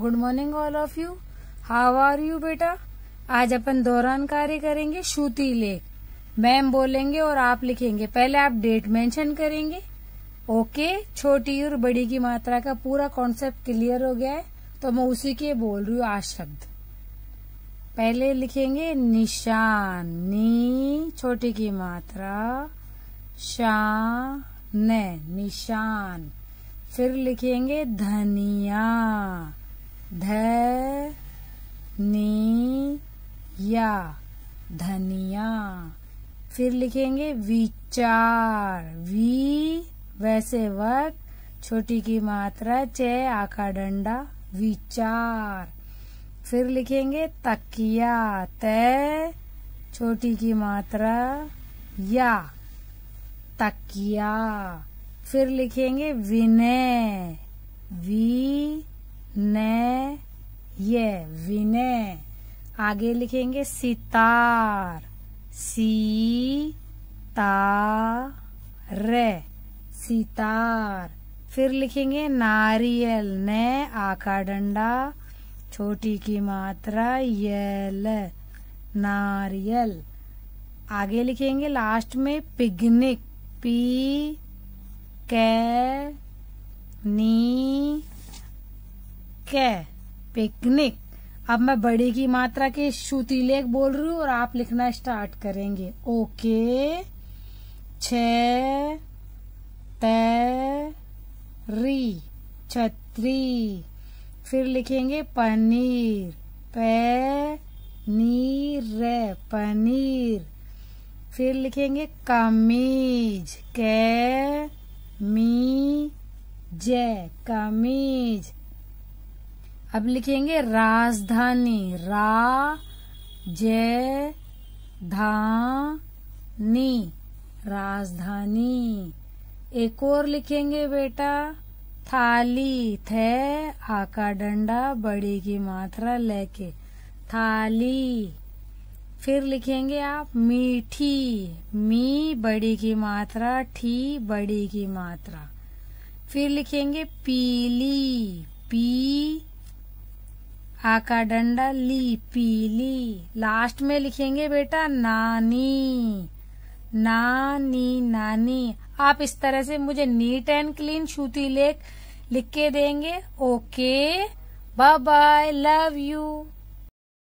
good morning all of you how are you बेटा आज अपन दौरान कार्य करेंगे श्रुति लेख मैम बोलेंगे और आप लिखेंगे पहले आप डेट मेंशन करेंगे ओके छोटी और बड़ी की मात्रा का पूरा कॉन्सेप्ट क्लियर हो गया है तो मैं उसी के बोल रही हूँ आज शब्द पहले लिखेंगे निशान नी छोटी की मात्रा शान निशान फिर लिखेंगे धनिया धनिया धनिया फिर लिखेंगे विचार वी वैसे वक्त छोटी की मात्रा चे आका डंडा विचार फिर लिखेंगे तकिया तय छोटी की मात्रा या तकिया फिर लिखेंगे विनय वी नय ये विनय आगे लिखेंगे सितार सी ता रे सितार फिर लिखेंगे नारियल ने आका डंडा छोटी की मात्रा यल नारियल आगे लिखेंगे लास्ट में पिकनिक पी के नी कै पिकनिक अब मैं बड़े की मात्रा के लेख बोल रही हूँ और आप लिखना स्टार्ट करेंगे ओके छी छत्री फिर लिखेंगे पनीर पनीर पनीर फिर लिखेंगे कमीज कै मी जय कमीज अब लिखेंगे राजधानी रा जय धा नी राजधानी एक और लिखेंगे बेटा थाली थे आका डंडा बड़ी की मात्रा लेके थाली फिर लिखेंगे आप मीठी मी बड़ी की मात्रा ठी बड़ी की मात्रा फिर लिखेंगे पीली पी आकाडंडा ली पीली लास्ट में लिखेंगे बेटा नानी नानी नानी आप इस तरह से मुझे नीट एंड क्लीन छूती लेख लिख के देंगे okay bye bye love you